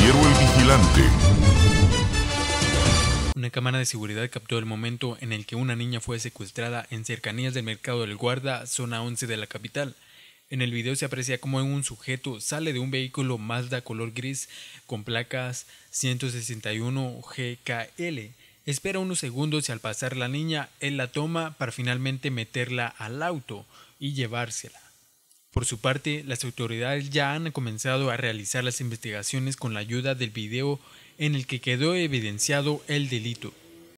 El Vigilante. Una cámara de seguridad captó el momento en el que una niña fue secuestrada en cercanías del mercado del Guarda, zona 11 de la capital. En el video se aprecia cómo un sujeto sale de un vehículo Mazda color gris con placas 161 GKL. Espera unos segundos y al pasar la niña, él la toma para finalmente meterla al auto y llevársela. Por su parte, las autoridades ya han comenzado a realizar las investigaciones con la ayuda del video en el que quedó evidenciado el delito.